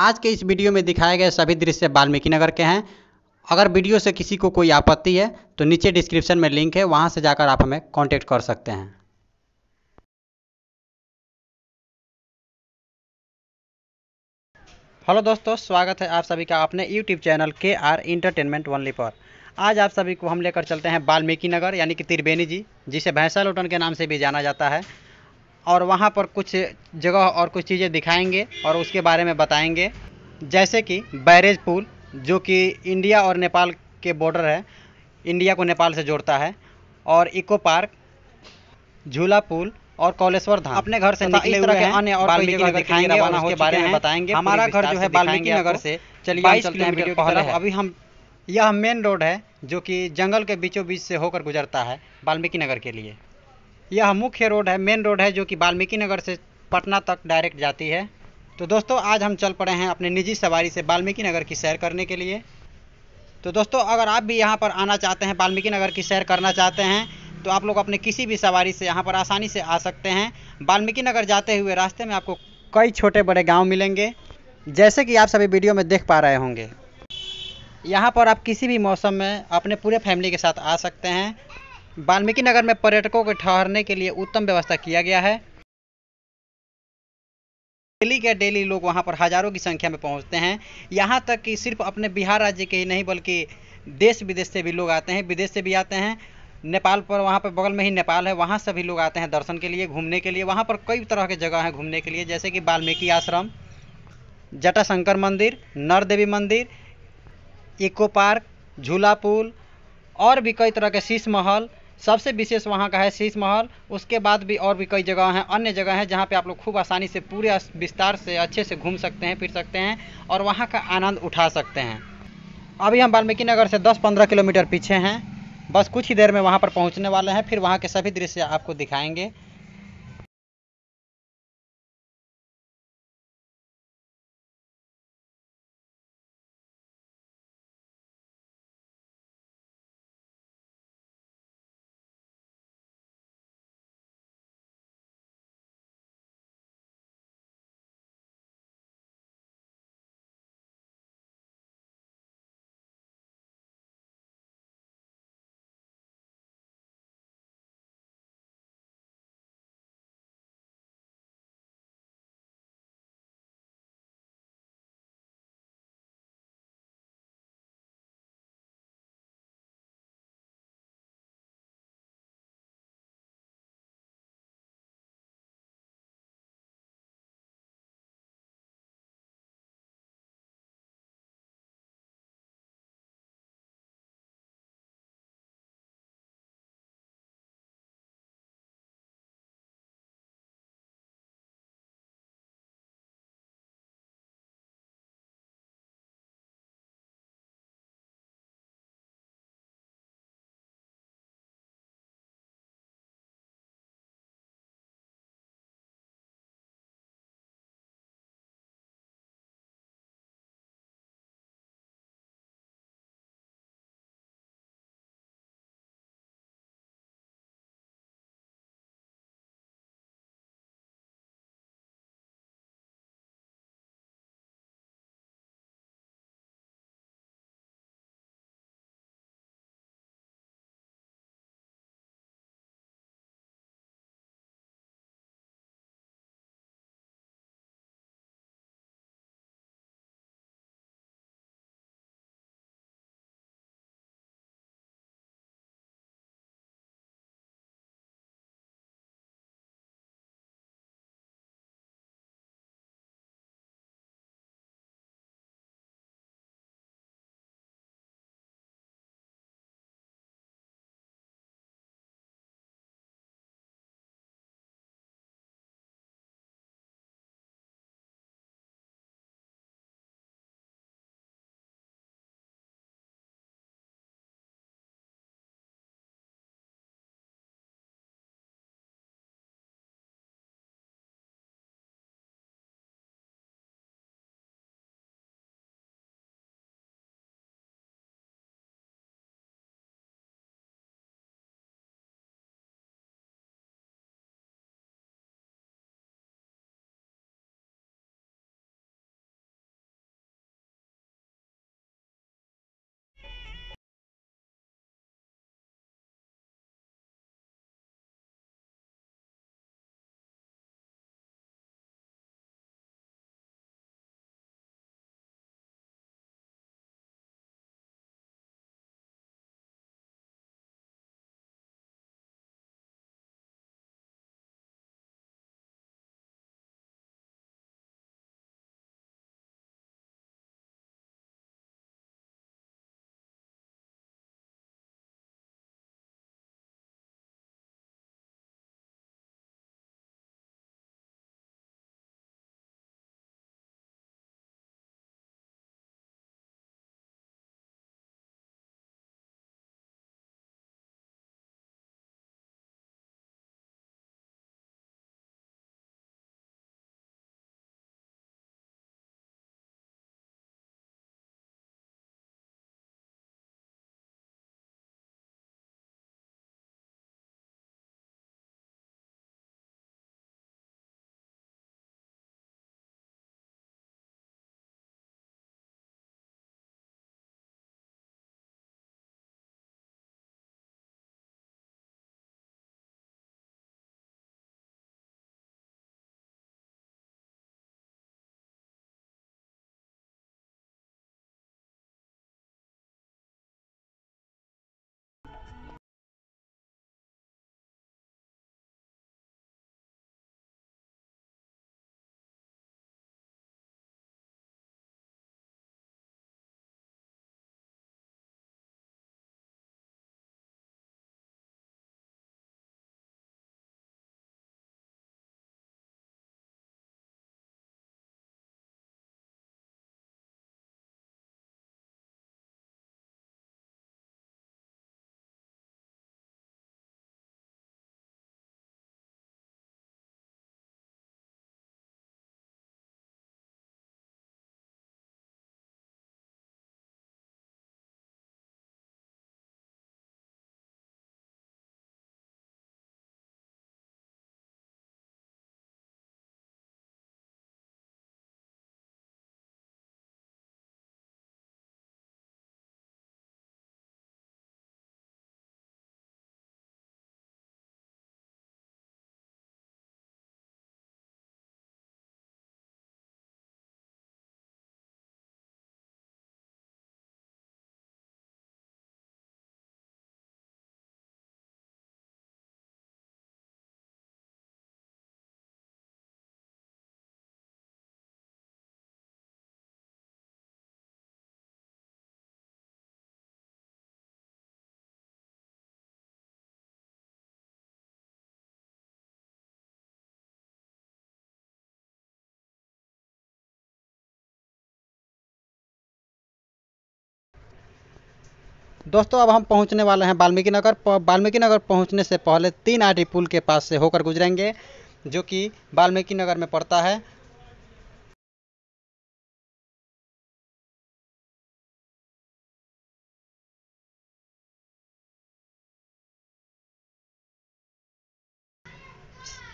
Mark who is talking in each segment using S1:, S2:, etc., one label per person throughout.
S1: आज के इस वीडियो में दिखाए गए सभी दृश्य वाल्मीकि नगर के हैं अगर वीडियो से किसी को कोई आपत्ति है तो नीचे डिस्क्रिप्शन में लिंक है वहाँ से जाकर आप हमें कॉन्टेक्ट कर सकते हैं हेलो दोस्तों स्वागत है आप सभी का अपने यूट्यूब चैनल के आर इंटरटेनमेंट ओनली पर आज आप सभी को हम लेकर चलते हैं वाल्मीकि नगर यानी कि त्रिवेणी जी जिसे भैंसा लोटन के नाम से भी जाना जाता है और वहाँ पर कुछ जगह और कुछ चीज़ें दिखाएंगे और उसके बारे में बताएंगे जैसे कि बैरेज पुल जो कि इंडिया और नेपाल के बॉर्डर है इंडिया को नेपाल से जोड़ता है और इको पार्क झूला पुल और कॉलेश्वर धाम अपने घर से निकले हुए हैं अन्य और वाल्मीकि जगह दिखाएंगे और उसके बारे में बताएंगे हमारा घर जो है वाल्मीकि नगर से चलिए बाईस किलोमीटर पहले अभी हम यह मेन रोड है जो कि जंगल के बीचों बीच से होकर गुजरता है वाल्मीकि नगर के लिए यह मुख्य रोड है मेन रोड है जो कि वाल्मीकि नगर से पटना तक डायरेक्ट जाती है तो दोस्तों आज हम चल पड़े हैं अपने निजी सवारी से वाल्मीकि नगर की सैर करने के लिए तो दोस्तों अगर आप भी यहाँ पर आना चाहते हैं वाल्मीकि नगर की सैर करना चाहते हैं तो आप लोग अपने किसी भी सवारी से यहाँ पर आसानी से आ सकते हैं वाल्मीकि नगर जाते हुए रास्ते में आपको कई छोटे बड़े गाँव मिलेंगे जैसे कि आप सभी वीडियो में देख पा रहे होंगे यहाँ पर आप किसी भी मौसम में अपने पूरे फैमिली के साथ आ सकते हैं वाल्मीकि नगर में पर्यटकों के ठहरने के लिए उत्तम व्यवस्था किया गया है डेली के डेली लोग वहाँ पर हजारों की संख्या में पहुँचते हैं यहाँ तक कि सिर्फ अपने बिहार राज्य के ही नहीं बल्कि देश विदेश से भी लोग आते हैं विदेश से भी आते हैं नेपाल पर वहाँ पर बगल में ही नेपाल है वहाँ से भी लोग आते हैं दर्शन के लिए घूमने के लिए वहाँ पर कई तरह के जगह हैं घूमने के लिए जैसे कि वाल्मीकि आश्रम जटाशंकर मंदिर नरदेवी मंदिर इको पार्क झूला पुल और भी कई तरह के शीश महल सबसे विशेष वहाँ का है शीश महल उसके बाद भी और भी कई जगह हैं अन्य जगह हैं जहाँ पे आप लोग खूब आसानी से पूरे विस्तार से अच्छे से घूम सकते हैं फिर सकते हैं और वहाँ का आनंद उठा सकते हैं अभी हम वाल्मीकि नगर से 10-15 किलोमीटर पीछे हैं बस कुछ ही देर में वहाँ पर पहुँचने वाले हैं फिर वहाँ के सभी दृश्य आपको दिखाएँगे दोस्तों अब हम पहुंचने वाले हैं वाल्मीकि नगर वाल्मीकि नगर पहुंचने से पहले तीन आर पुल के पास से होकर गुजरेंगे जो कि वाल्मीकि नगर में पड़ता है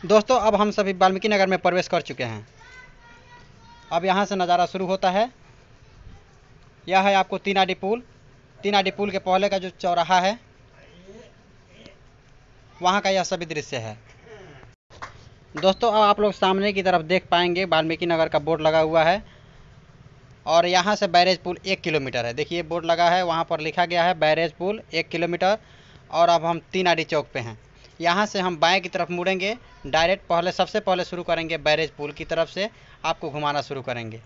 S1: दोस्तों अब हम सभी वाल्मीकि नगर में प्रवेश कर चुके हैं अब यहां से नज़ारा शुरू होता है यह है आपको तीन आडी पुल तीन आडी पुल के पहले का जो चौराहा है वहाँ का यह सभी दृश्य है दोस्तों अब आप लोग सामने की तरफ देख पाएंगे वाल्मीकि नगर का बोर्ड लगा हुआ है और यहाँ से बैरेज पुल एक किलोमीटर है देखिए बोर्ड लगा है वहाँ पर लिखा गया है बैरेज पुल एक किलोमीटर और अब हम तीन आडी चौक पे हैं यहाँ से हम बाएं की तरफ मुड़ेंगे डायरेक्ट पहले सबसे पहले शुरू करेंगे बैरेज पुल की तरफ से आपको घुमाना शुरू करेंगे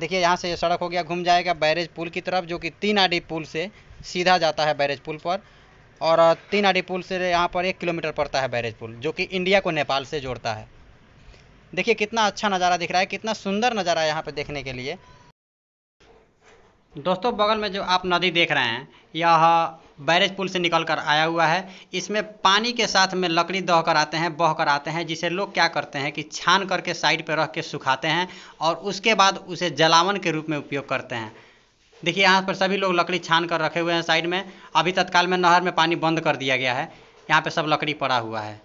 S1: देखिए यहाँ से ये सड़क हो गया घूम जाएगा बैरेज पुल की तरफ जो कि तीन आडी पुल से सीधा जाता है बैरेज पुल पर और तीन आडी पुल से यहाँ पर एक किलोमीटर पड़ता है बैरेज पुल जो कि इंडिया को नेपाल से जोड़ता है देखिए कितना अच्छा नज़ारा दिख रहा है कितना सुंदर नज़ारा है यहाँ पर देखने के लिए दोस्तों बगल में जो आप नदी देख रहे हैं यह बैरेज पुल से निकल कर आया हुआ है इसमें पानी के साथ में लकड़ी दह कर आते हैं बह कर आते हैं जिसे लोग क्या करते हैं कि छान करके साइड पर रख के सुखाते हैं और उसके बाद उसे जलावन के रूप में उपयोग करते हैं देखिए यहाँ पर सभी लोग लकड़ी छान कर रखे हुए हैं साइड में अभी तत्काल में नहर में पानी बंद कर दिया गया है यहाँ पर सब लकड़ी पड़ा हुआ है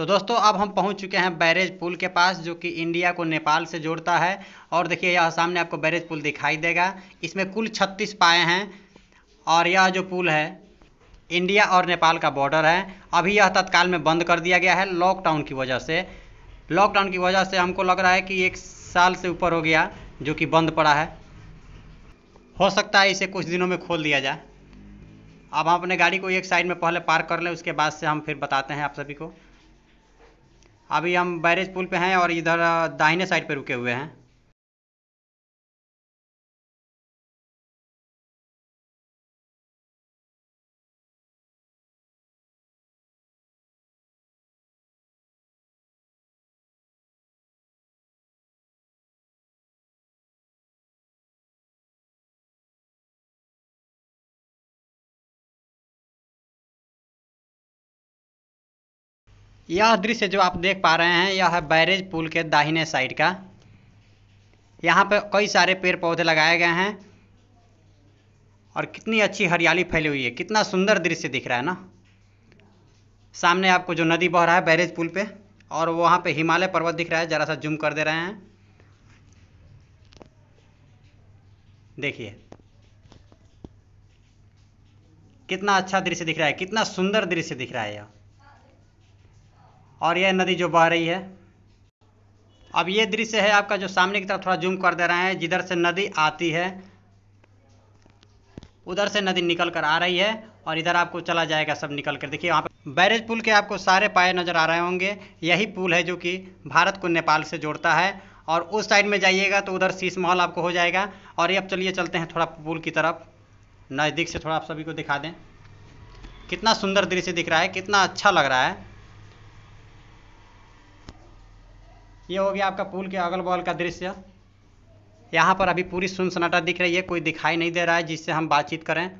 S1: तो दोस्तों अब हम पहुंच चुके हैं बैरेज पुल के पास जो कि इंडिया को नेपाल से जोड़ता है और देखिए यह सामने आपको बैरेज पुल दिखाई देगा इसमें कुल छत्तीस पाए हैं और यह जो पुल है इंडिया और नेपाल का बॉर्डर है अभी यह तत्काल में बंद कर दिया गया है लॉकडाउन की वजह से लॉकडाउन की वजह से हमको लग रहा है कि एक साल से ऊपर हो गया जो कि बंद पड़ा है हो सकता है इसे कुछ दिनों में खोल दिया जाए अब हम अपने गाड़ी को एक साइड में पहले पार्क कर लें उसके बाद से हम फिर बताते हैं आप सभी को अभी हम बैरेज पुल पे हैं और इधर दाहिने साइड पे रुके हुए हैं यह दृश्य जो आप देख पा रहे हैं यह है बैरेज पुल के दाहिने साइड का यहाँ पर कई सारे पेड़ पौधे लगाए गए हैं और कितनी अच्छी हरियाली फैली हुई है कितना सुंदर दृश्य दिख रहा है ना सामने आपको जो नदी बह रहा है बैरेज पुल पे और वहाँ पे हिमालय पर्वत दिख रहा है ज़रा सा जूम कर दे रहे हैं देखिए कितना अच्छा दृश्य दिख रहा है कितना सुंदर दृश्य दिख रहा है यह और यह नदी जो बह रही है अब ये दृश्य है आपका जो सामने की तरफ थोड़ा जूम कर दे रहे हैं जिधर से नदी आती है उधर से नदी निकल कर आ रही है और इधर आपको चला जाएगा सब निकल कर देखिए वहाँ पर बैरेज पुल के आपको सारे पाए नज़र आ रहे होंगे यही पुल है जो कि भारत को नेपाल से जोड़ता है और उस साइड में जाइएगा तो उधर शीश महल आपको हो जाएगा और ये अब चलिए चलते हैं थोड़ा पुल की तरफ नज़दीक से थोड़ा आप सभी को दिखा दें कितना सुंदर दृश्य दिख रहा है कितना अच्छा लग रहा है ये हो गया आपका पुल के अगल बगल का दृश्य यहाँ पर अभी पूरी सुन सनाटा दिख रही है कोई दिखाई नहीं दे रहा है जिससे हम बातचीत करें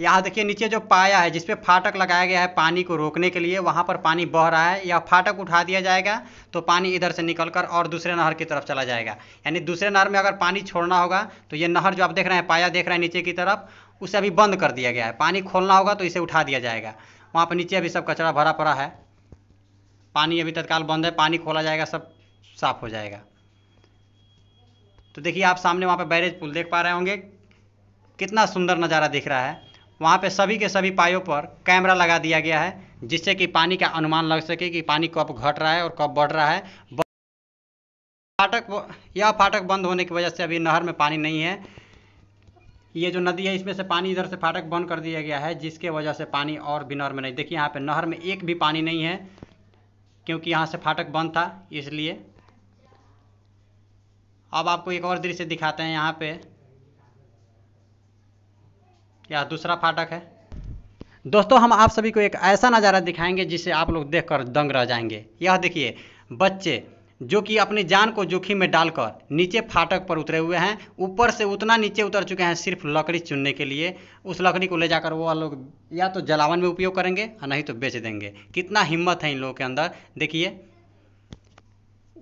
S1: यहाँ देखिए नीचे जो पाया है जिसपे फाटक लगाया गया है पानी को रोकने के लिए वहाँ पर पानी बह रहा है या फाटक उठा दिया जाएगा तो पानी इधर से निकलकर और दूसरे नहर की तरफ चला जाएगा यानी दूसरे नहर में अगर पानी छोड़ना होगा तो ये नहर जो आप देख रहे हैं पाया देख रहे हैं नीचे की तरफ उसे अभी बंद कर दिया गया है पानी खोलना होगा तो इसे उठा दिया जाएगा वहाँ पर नीचे अभी सब कचरा भरा पड़ा है पानी अभी तत्काल बंद है पानी खोला जाएगा सब साफ हो जाएगा तो देखिए आप सामने वहाँ पर बैरेज पुल देख पा रहे होंगे कितना सुंदर नज़ारा दिख रहा है वहाँ पे सभी के सभी पायों पर कैमरा लगा दिया गया है जिससे कि पानी का अनुमान लग सके कि पानी कब घट रहा है और कब बढ़ रहा है फाटक यह फाटक बंद होने की वजह से अभी नहर में पानी नहीं है ये जो नदी है इसमें से पानी इधर से फाटक बंद कर दिया गया है जिसके वजह से पानी और भी नहर में नहीं देखिए यहाँ पर नहर में एक भी पानी नहीं है क्योंकि यहाँ से फाटक बंद था इसलिए अब आपको एक और दृश्य दिखाते हैं यहाँ पे यह दूसरा फाटक है दोस्तों हम आप सभी को एक ऐसा नज़ारा दिखाएंगे जिसे आप लोग देखकर दंग रह जाएंगे यह देखिए बच्चे जो कि अपनी जान को जोखिम में डालकर नीचे फाटक पर उतरे हुए हैं ऊपर से उतना नीचे उतर चुके हैं सिर्फ लकड़ी चुनने के लिए उस लकड़ी को ले जाकर वो लोग या तो जलावन में उपयोग करेंगे या नहीं तो बेच देंगे कितना हिम्मत है इन लोगों के अंदर देखिए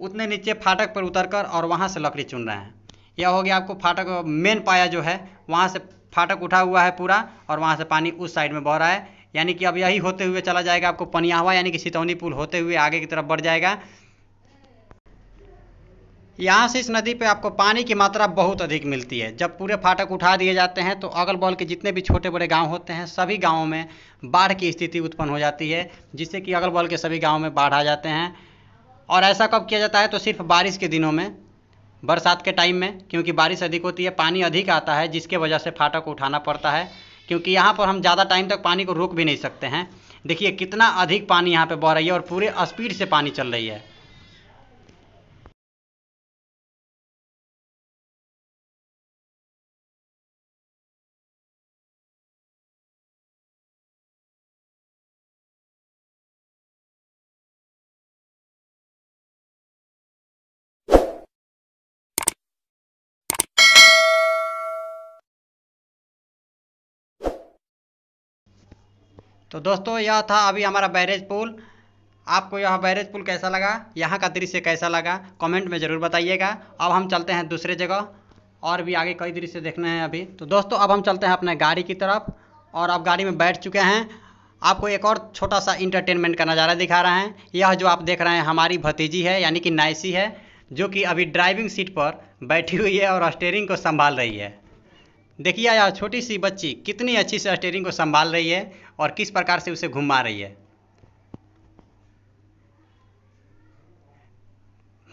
S1: उतने नीचे फाटक पर उतर कर और वहाँ से लकड़ी चुन रहे हैं यह हो गया आपको फाटक मेन पाया जो है वहाँ से फाटक उठा हुआ है पूरा और वहाँ से पानी उस साइड में बह रहा है यानी कि अब यही होते हुए चला जाएगा आपको पनियावा यानी कि सितौनी पुल होते हुए आगे की तरफ बढ़ जाएगा यहाँ से इस नदी पे आपको पानी की मात्रा बहुत अधिक मिलती है जब पूरे फाटक उठा दिए जाते हैं तो अगल बगल के जितने भी छोटे बड़े गांव होते हैं सभी गांवों में बाढ़ की स्थिति उत्पन्न हो जाती है जिससे कि अगल बगल के सभी गांव में बाढ़ आ जाते हैं और ऐसा कब किया जाता है तो सिर्फ बारिश के दिनों में बरसात के टाइम में क्योंकि बारिश अधिक होती है पानी अधिक आता है जिसके वजह से फाटक उठाना पड़ता है क्योंकि यहाँ पर हम ज़्यादा टाइम तक पानी को रोक भी नहीं सकते हैं देखिए कितना अधिक पानी यहाँ पर बह रही है और पूरे स्पीड से पानी चल रही है तो दोस्तों यह था अभी हमारा बैरेज पुल आपको यह बैरेज पुल कैसा लगा यहाँ का दृश्य कैसा लगा कमेंट में ज़रूर बताइएगा अब हम चलते हैं दूसरे जगह और भी आगे कई दृश्य देखने हैं अभी तो दोस्तों अब हम चलते हैं अपने गाड़ी की तरफ और अब गाड़ी में बैठ चुके हैं आपको एक और छोटा सा इंटरटेनमेंट का नज़ारा दिखा रहे हैं यह जो आप देख रहे हैं हमारी भतीजी है यानी कि नाइसी है जो कि अभी ड्राइविंग सीट पर बैठी हुई है और स्टेयरिंग को संभाल रही है देखिए यार छोटी सी बच्ची कितनी अच्छी से स्टेयरिंग को संभाल रही है और किस प्रकार से उसे घुमा रही है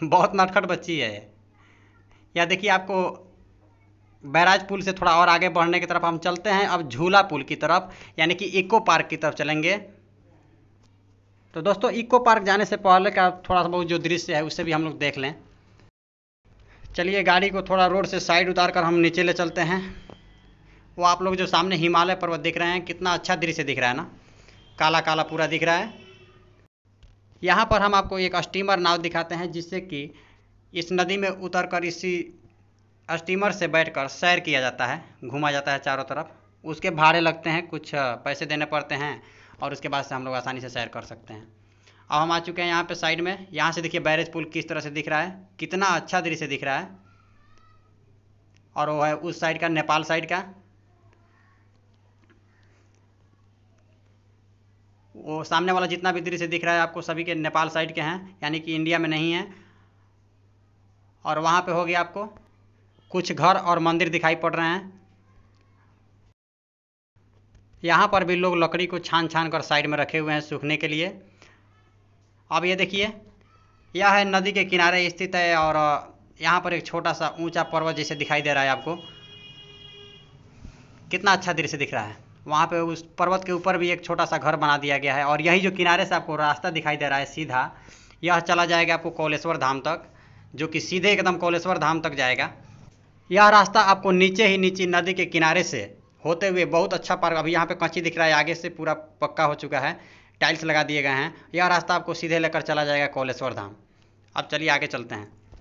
S1: बहुत नटखट बच्ची है या देखिए आपको बैराज पुल से थोड़ा और आगे बढ़ने की तरफ हम चलते हैं अब झूला पुल की तरफ यानी कि इको पार्क की तरफ चलेंगे तो दोस्तों इको पार्क जाने से पहले का थोड़ा सा बहुत जो दृश्य है उसे भी हम लोग देख लें चलिए गाड़ी को थोड़ा रोड से साइड उतार कर हम नीचे ले चलते हैं वो आप लोग जो सामने हिमालय पर्वत दिख रहे हैं कितना अच्छा दृश्य दिख रहा है ना काला काला पूरा दिख रहा है यहाँ पर हम आपको एक स्टीमर नाव दिखाते हैं जिससे कि इस नदी में उतर कर इसी स्टीमर से बैठ कर सैर किया जाता है घूमा जाता है चारों तरफ उसके भाड़े लगते हैं कुछ पैसे देने पड़ते हैं और उसके बाद से हम लोग आसानी से सैर कर सकते हैं अब हम आ चुके हैं यहाँ पे साइड में यहाँ से देखिए बैरेज पुल किस तरह से दिख रहा है कितना अच्छा दृश्य दिख रहा है और वो है उस साइड का नेपाल साइड का वो सामने वाला जितना भी दृश्य दिख रहा है आपको सभी के नेपाल साइड के हैं यानी कि इंडिया में नहीं है और वहाँ पे हो गया आपको कुछ घर और मंदिर दिखाई पड़ रहे हैं यहाँ पर भी लोग लकड़ी को छान छान कर साइड में रखे हुए हैं सूखने के लिए अब ये देखिए यह है नदी के किनारे स्थित है और यहाँ पर एक छोटा सा ऊंचा पर्वत जैसे दिखाई दे रहा है आपको कितना अच्छा दृश्य दिख रहा है वहाँ पे उस पर्वत के ऊपर भी एक छोटा सा घर बना दिया गया है और यही जो किनारे से आपको रास्ता दिखाई दे रहा है सीधा यह चला जाएगा आपको कौलेश्वर धाम तक जो कि सीधे एकदम कौलेश्वर धाम तक जाएगा यह रास्ता आपको नीचे ही नीचे नदी के किनारे से होते हुए बहुत अच्छा पार्क अभी यहाँ पे कच्ची दिख रहा है आगे से पूरा पक्का हो चुका है टाइल्स लगा दिए गए हैं यह रास्ता आपको सीधे लेकर चला जाएगा कौलेश्वर धाम अब चलिए आगे चलते हैं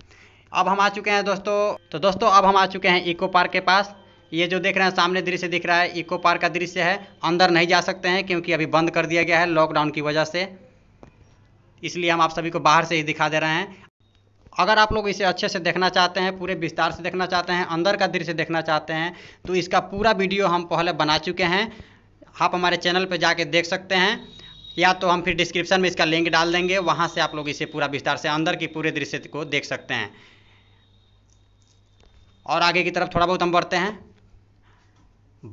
S1: अब हम आ चुके हैं दोस्तों तो दोस्तों अब हम आ चुके हैं इको पार्क के पास ये जो देख रहे हैं सामने दृश्य दिख रहा है इको पार्क का दृश्य है अंदर नहीं जा सकते हैं क्योंकि अभी बंद कर दिया गया है लॉकडाउन की वजह से इसलिए हम आप सभी को बाहर से ही दिखा दे रहे हैं अगर आप लोग इसे अच्छे से देखना चाहते हैं पूरे विस्तार से देखना चाहते हैं अंदर का दृश्य देखना चाहते हैं तो इसका पूरा वीडियो हम पहले बना चुके हैं आप हमारे चैनल पर जाके देख सकते हैं या तो हम फिर डिस्क्रिप्शन में इसका लिंक डाल देंगे वहाँ से आप लोग इसे पूरा विस्तार से अंदर की पूरे दृश्य को देख सकते हैं और आगे की तरफ थोड़ा बहुत हम बढ़ते हैं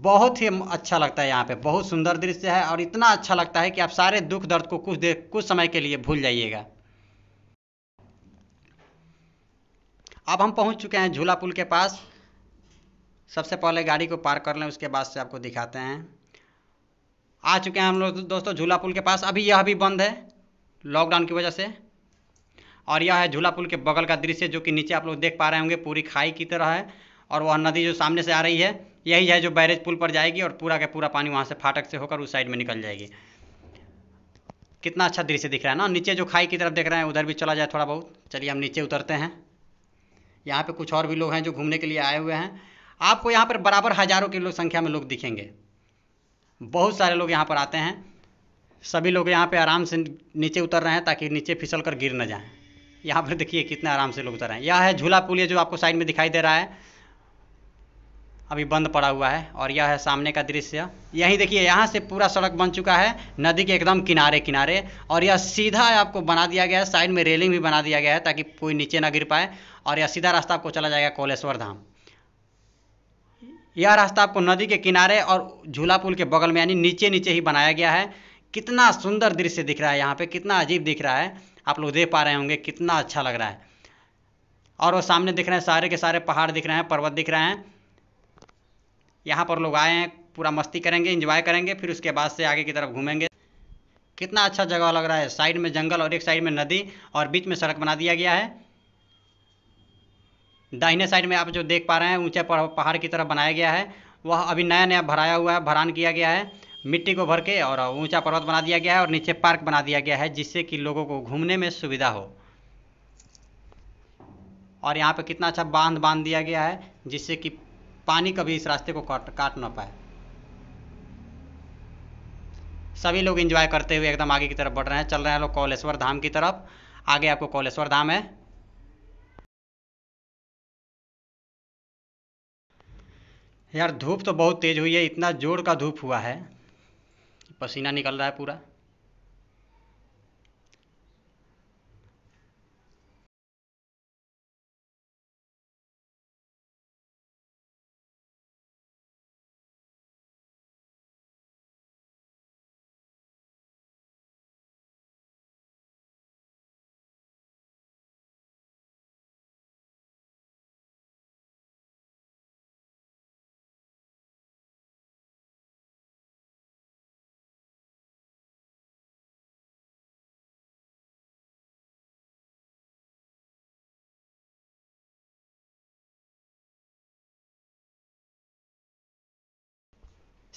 S1: बहुत ही अच्छा लगता है यहाँ पे बहुत सुंदर दृश्य है और इतना अच्छा लगता है कि आप सारे दुख दर्द को कुछ देर कुछ समय के लिए भूल जाइएगा अब हम पहुँच चुके हैं झूला पुल के पास सबसे पहले गाड़ी को पार कर लें उसके बाद से आपको दिखाते हैं आ चुके हैं हम लोग दोस्तों झूला पुल के पास अभी यह भी बंद है लॉकडाउन की वजह से और यह है झूला पुल के बगल का दृश्य जो कि नीचे आप लोग देख पा रहे होंगे पूरी खाई की तरह है और वह नदी जो सामने से आ रही है यही है जो बैरेज पुल पर जाएगी और पूरा का पूरा पानी वहाँ से फाटक से होकर उस साइड में निकल जाएगी कितना अच्छा दृश्य दिख रहा है ना नीचे जो खाई की तरफ देख रहे हैं उधर भी चला जाए थोड़ा बहुत चलिए हम नीचे उतरते हैं यहाँ पे कुछ और भी लोग हैं जो घूमने के लिए आए हुए हैं आपको यहाँ पर बराबर हज़ारों की लोग संख्या में लोग दिखेंगे बहुत सारे लोग यहाँ पर आते हैं सभी लोग यहाँ पे आराम से नीचे उतर रहे हैं ताकि नीचे फिसल कर गिर न जाए यहाँ पर देखिए कितना आराम से लोग उतर रहे हैं यह है झूला पुलिया जो आपको साइड में दिखाई दे रहा है अभी बंद पड़ा हुआ है और यह है सामने का दृश्य यही देखिए यहाँ से पूरा सड़क बन चुका है नदी के एकदम किनारे किनारे और यह सीधा आपको बना दिया गया है साइड में रेलिंग भी बना दिया गया है ताकि कोई नीचे ना गिर पाए और यह सीधा रास्ता आपको चला जाएगा कोलेश्वर धाम यह रास्ता आपको नदी के किनारे और झूला पुल के बगल में यानी नीचे नीचे ही बनाया गया है कितना सुंदर दृश्य दिख रहा है यहाँ पे कितना अजीब दिख रहा है आप लोग देख पा रहे होंगे कितना अच्छा लग रहा है और वो सामने दिख रहे हैं सारे के सारे पहाड़ दिख रहे हैं पर्वत दिख रहे हैं यहाँ पर लोग आए हैं पूरा मस्ती करेंगे इंजॉय करेंगे फिर उसके बाद से आगे की तरफ घूमेंगे कितना अच्छा जगह लग रहा है साइड में जंगल और एक साइड में नदी और बीच में सड़क बना दिया गया है दाहिने साइड में आप जो देख पा रहे हैं ऊंचा पहाड़ की तरफ बनाया गया है वह अभी नया नया भराया हुआ है भरान किया गया है मिट्टी को भर के और ऊंचा पर्वत बना दिया गया है और नीचे पार्क बना दिया गया है जिससे कि लोगों को घूमने में सुविधा हो और यहाँ पे कितना अच्छा बांध बांध दिया गया है जिससे कि पानी कभी इस रास्ते को काट काट ना पाए सभी लोग एंजॉय करते हुए एकदम आगे की तरफ बढ़ रहे हैं चल रहे हैं लोग कौलेश्वर धाम की तरफ आगे आपको कौलेश्वर धाम है यार धूप तो बहुत तेज़ हुई है इतना जोर का धूप हुआ है पसीना निकल रहा है पूरा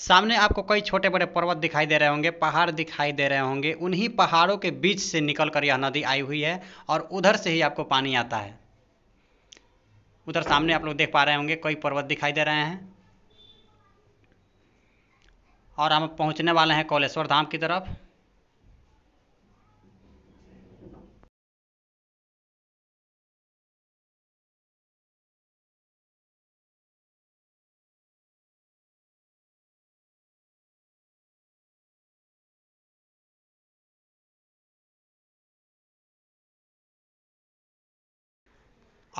S1: सामने आपको कई छोटे बड़े पर्वत दिखाई दे रहे होंगे पहाड़ दिखाई दे रहे होंगे उन्हीं पहाड़ों के बीच से निकल कर यह नदी आई हुई है और उधर से ही आपको पानी आता है उधर सामने आप लोग देख पा रहे होंगे कई पर्वत दिखाई दे रहे हैं और हम पहुंचने वाले हैं कोलेश्वर धाम की तरफ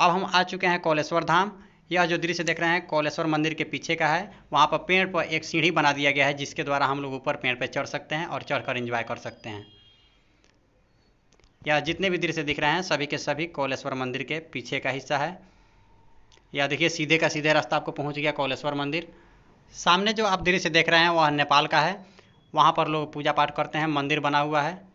S1: अब हम आ चुके हैं कौलेश्वर धाम यह जो दृश्य देख रहे हैं कौलेश्वर मंदिर के पीछे का है वहाँ पर पेड़ पर एक सीढ़ी बना दिया गया है जिसके द्वारा हम लोग ऊपर पेड़ पर चढ़ सकते हैं और चढ़कर एंजॉय कर सकते हैं यह जितने भी दृश्य दिख रहे हैं सभी के सभी कौलेश्वर मंदिर के पीछे का हिस्सा है यह देखिए सीधे का सीधे रास्ता आपको पहुँच गया कौलेश्वर मंदिर सामने जो आप दृश्य देख रहे हैं वह नेपाल का है वहाँ पर लोग पूजा पाठ करते हैं मंदिर बना हुआ है